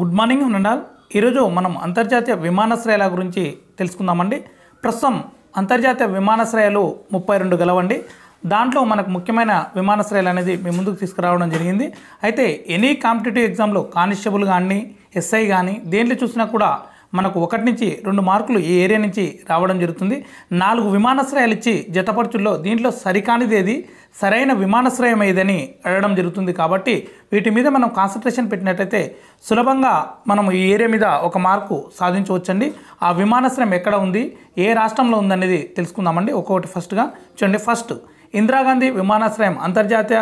good morning ఉండాలి ఈరోజు మనం అంతర్జాతీయ విమానాశ్రయాల గురించి తెలుసుకుందామండి ప్రస్తుతం అంతర్జాతీయ విమానాశ్రయాలు ముప్పై రెండు గలవండి దాంట్లో మనకు ముఖ్యమైన విమానాశ్రయాలు అనేది మీ ముందుకు తీసుకురావడం జరిగింది అయితే ఎనీ కాంపిటేటివ్ ఎగ్జామ్లో కానిస్టేబుల్ కానీ ఎస్ఐ కానీ దేంట్లో చూసినా కూడా మనకు ఒకటి నుంచి రెండు మార్కులు ఈ ఏరియా నుంచి రావడం జరుగుతుంది నాలుగు విమానాశ్రయాలు ఇచ్చి జతపరుచుల్లో దీంట్లో సరికానిదేది సరైన విమానాశ్రయం ఏదని అడగడం జరుగుతుంది కాబట్టి వీటి మీద మనం కాన్సన్ట్రేషన్ పెట్టినట్టయితే సులభంగా మనం ఈ ఏరియా మీద ఒక మార్కు సాధించవచ్చండి ఆ విమానాశ్రయం ఎక్కడ ఉంది ఏ రాష్ట్రంలో ఉందనేది తెలుసుకుందామండి ఒక్కొక్కటి ఫస్ట్గా చూడండి ఫస్ట్ ఇందిరాగాంధీ విమానాశ్రయం అంతర్జాతీయ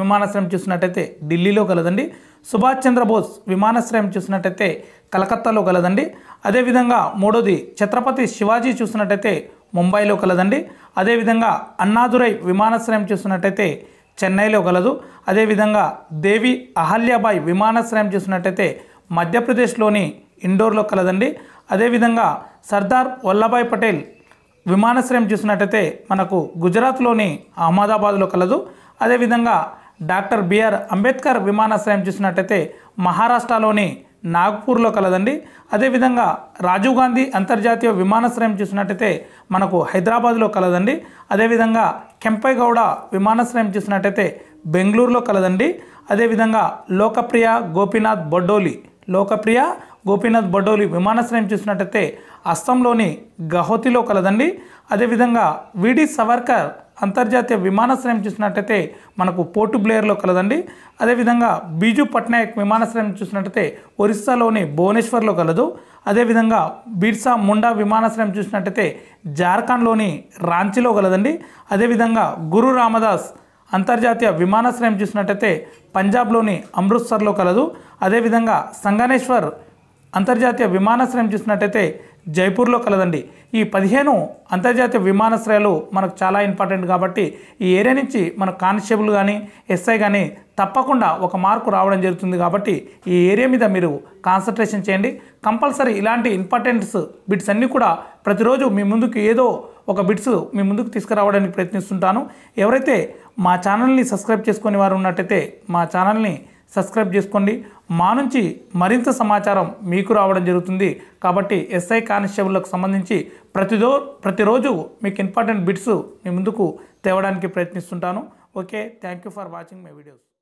విమానాశ్రయం చూసినట్టయితే ఢిల్లీలో కలదండి సుభాష్ చంద్రబోస్ విమానాశ్రయం చూసినట్టయితే కలకత్తాలో కలదండి అదేవిధంగా మూడోది ఛత్రపతి శివాజీ చూసినట్టయితే ముంబైలో కలదండి అదేవిధంగా అన్నాదురై విమానాశ్రయం చూసినట్టయితే చెన్నైలో కలదు అదేవిధంగా దేవి అహల్యాబాయ్ విమానాశ్రయం చూసినట్టయితే మధ్యప్రదేశ్లోని ఇండోర్లో కలదండి అదేవిధంగా సర్దార్ వల్లభాయ్ పటేల్ విమానాశ్రయం చూసినట్టయితే మనకు గుజరాత్లోని అహ్మదాబాద్లో కలదు అదేవిధంగా డాక్టర్ బిఆర్ అంబేద్కర్ విమానాశ్రయం చూసినట్టయితే మహారాష్ట్రలోని నాగ్పూర్లో కలదండి అదేవిధంగా రాజీవ్ గాంధీ అంతర్జాతీయ విమానాశ్రయం చూసినట్టయితే మనకు హైదరాబాద్లో కలదండి అదేవిధంగా కెంపైగౌడ విమానాశ్రయం చూసినట్టయితే బెంగళూరులో కలదండి అదేవిధంగా లోకప్రియ గోపీనాథ్ బొడ్డోలి లోకప్రియ గోపీనాథ్ బొడ్డోలి విమానాశ్రయం చూసినట్టయితే అస్సాంలోని గహోతిలో కలదండి అదేవిధంగా విడి సవర్కర్ అంతర్జాతీయ విమానాశ్రయం చూసినట్టయితే మనకు పోర్టు బ్లేయర్లో కలదండి అదేవిధంగా బీజు పట్నాయక్ విమానాశ్రయం చూసినట్టయితే ఒరిస్సాలోని భువనేశ్వర్లో కలదు అదేవిధంగా బిర్సా ముండా విమానాశ్రయం చూసినట్టయితే జార్ఖండ్లోని రాంచీలో కలదండి అదేవిధంగా గురు రామదాస్ అంతర్జాతీయ విమానాశ్రయం చూసినట్టయితే పంజాబ్లోని అమృత్సర్లో కలదు అదేవిధంగా సంగనేశ్వర్ అంతర్జాతీయ విమానాశ్రయం చూసినట్టయితే జైపూర్లో కలదండి ఈ పదిహేను అంతర్జాతీయ విమానాశ్రయాలు మనకు చాలా ఇంపార్టెంట్ కాబట్టి ఈ ఏరియా నుంచి మన కానిస్టేబుల్ కానీ ఎస్ఐ కానీ తప్పకుండా ఒక మార్కు రావడం జరుగుతుంది కాబట్టి ఈ ఏరియా మీద మీరు కాన్సన్ట్రేషన్ చేయండి కంపల్సరీ ఇలాంటి ఇంపార్టెంట్స్ బిట్స్ అన్నీ కూడా ప్రతిరోజు మీ ముందుకు ఏదో ఒక బిట్స్ మీ ముందుకు తీసుకురావడానికి ప్రయత్నిస్తుంటాను ఎవరైతే మా ఛానల్ని సబ్స్క్రైబ్ చేసుకునే వారు ఉన్నట్టయితే మా ఛానల్ని సబ్స్క్రైబ్ చేసుకోండి మా నుంచి మరింత సమాచారం మీకు రావడం జరుగుతుంది కాబట్టి ఎస్ఐ కానిస్టేబుల్లకు సంబంధించి ప్రతిదో ప్రతిరోజు మీకు ఇంపార్టెంట్ బిట్స్ మీ ముందుకు తేవడానికి ప్రయత్నిస్తుంటాను okay thank you for watching my videos